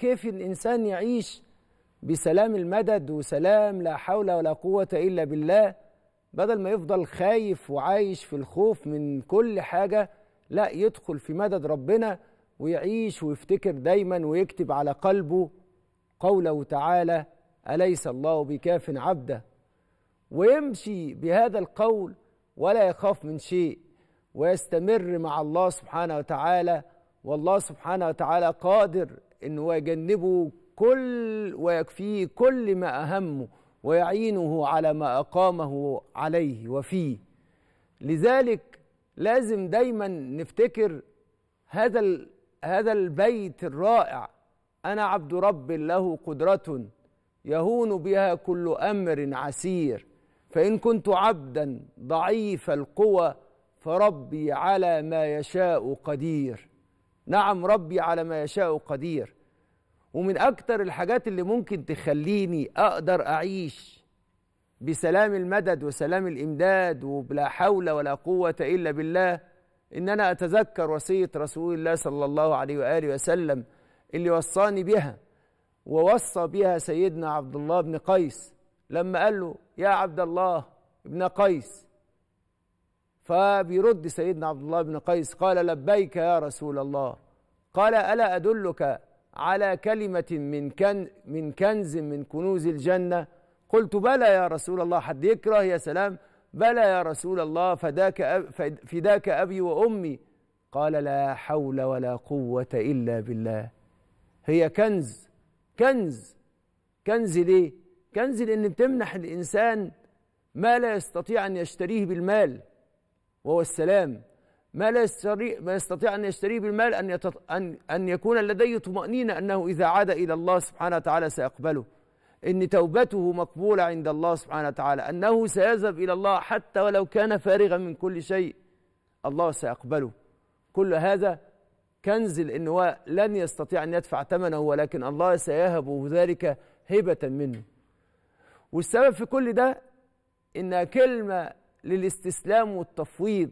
كيف الإنسان يعيش بسلام المدد وسلام لا حول ولا قوة إلا بالله بدل ما يفضل خايف وعايش في الخوف من كل حاجة لا يدخل في مدد ربنا ويعيش ويفتكر دايما ويكتب على قلبه قوله تعالى أليس الله بكاف عبده ويمشي بهذا القول ولا يخاف من شيء ويستمر مع الله سبحانه وتعالى والله سبحانه وتعالى قادر انه يجنبه كل ويكفيه كل ما اهمه ويعينه على ما اقامه عليه وفيه لذلك لازم دايما نفتكر هذا هذا البيت الرائع انا عبد رب له قدره يهون بها كل امر عسير فان كنت عبدا ضعيف القوى فربي على ما يشاء قدير نعم ربي على ما يشاء قدير ومن أكتر الحاجات اللي ممكن تخليني أقدر أعيش بسلام المدد وسلام الإمداد وبلا حول ولا قوة إلا بالله إن أنا أتذكر وصية رسول الله صلى الله عليه وآله وسلم اللي وصاني بها ووصى بها سيدنا عبد الله بن قيس لما قال له يا عبد الله ابن قيس فبيرد سيدنا عبد الله بن قيس قال لبيك يا رسول الله قال ألا أدلك على كلمة من كن من كنز من كنوز الجنة قلت بلى يا رسول الله حد يكره يا سلام بلى يا رسول الله فداك فداك أبي وأمي قال لا حول ولا قوة إلا بالله هي كنز كنز كنز ليه؟ كنز لأن بتمنح الإنسان ما لا يستطيع أن يشتريه بالمال وهو السلام ما لا يستطيع ما يستطيع ان يشتريه بالمال ان يتط... ان ان يكون لديه طمأنينه انه اذا عاد الى الله سبحانه وتعالى سيقبله ان توبته مقبوله عند الله سبحانه وتعالى انه سيذهب الى الله حتى ولو كان فارغا من كل شيء الله سيقبله كل هذا كنز لانه هو لن يستطيع ان يدفع ثمنه ولكن الله سيهبه ذلك هبه منه والسبب في كل ده انها كلمه للاستسلام والتفويض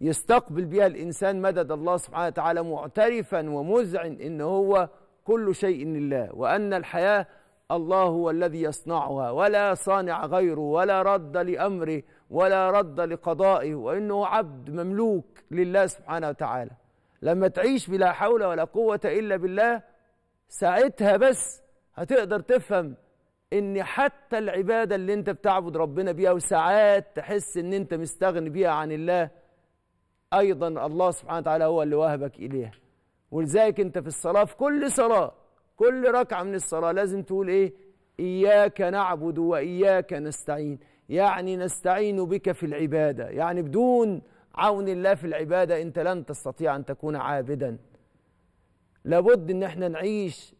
يستقبل بها الإنسان مدد الله سبحانه وتعالى معترفا ومذعن إن هو كل شيء لله وأن الحياة الله هو الذي يصنعها ولا صانع غيره ولا رد لأمره ولا رد لقضائه وإنه عبد مملوك لله سبحانه وتعالى لما تعيش بلا حول ولا قوة إلا بالله ساعتها بس هتقدر تفهم ان حتى العبادة اللي انت بتعبد ربنا بيها وساعات تحس ان انت مستغني بيها عن الله ايضا الله سبحانه وتعالى هو اللي وهبك اليها ولذلك انت في الصلاة في كل صلاة كل ركعة من الصلاة لازم تقول ايه اياك نعبد واياك نستعين يعني نستعين بك في العبادة يعني بدون عون الله في العبادة انت لن تستطيع ان تكون عابدا لابد ان احنا نعيش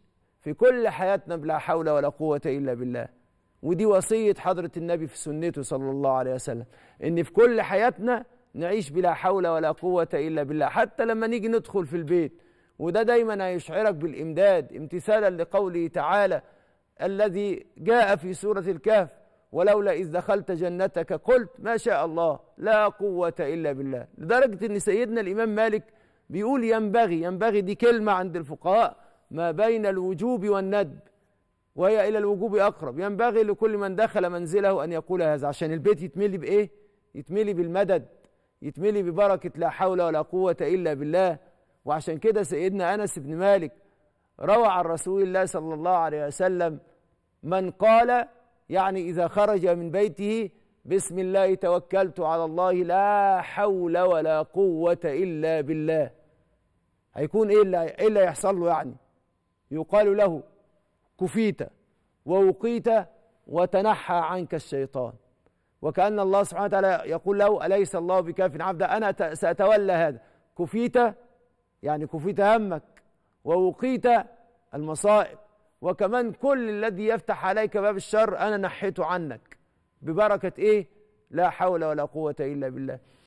في كل حياتنا بلا حول ولا قوة إلا بالله ودي وصية حضرة النبي في سنته صلى الله عليه وسلم إن في كل حياتنا نعيش بلا حول ولا قوة إلا بالله حتى لما نيجي ندخل في البيت وده دايما هيشعرك بالإمداد امتثالا لقوله تعالى الذي جاء في سورة الكهف ولولا إذ دخلت جنتك قلت ما شاء الله لا قوة إلا بالله لدرجة أن سيدنا الإمام مالك بيقول ينبغي ينبغي دي كلمة عند الفقهاء ما بين الوجوب والندب وهي إلى الوجوب أقرب ينبغي لكل من دخل منزله أن يقول هذا عشان البيت يتملي بإيه؟ يتملي بالمدد يتملي ببركة لا حول ولا قوة إلا بالله وعشان كده سيدنا أنس بن مالك روى عن رسول الله صلى الله عليه وسلم من قال يعني إذا خرج من بيته بسم الله توكلت على الله لا حول ولا قوة إلا بالله هيكون إيه اللي, إيه اللي هيحصل له يعني يقال له كفيت ووقيت وتنحى عنك الشيطان وكأن الله سبحانه وتعالى يقول له أليس الله بكاف عبدا أنا سأتولى هذا كفيت يعني كفيت همك ووقيت المصائب وكمان كل الذي يفتح عليك باب الشر أنا نحيته عنك ببركة إيه لا حول ولا قوة إلا بالله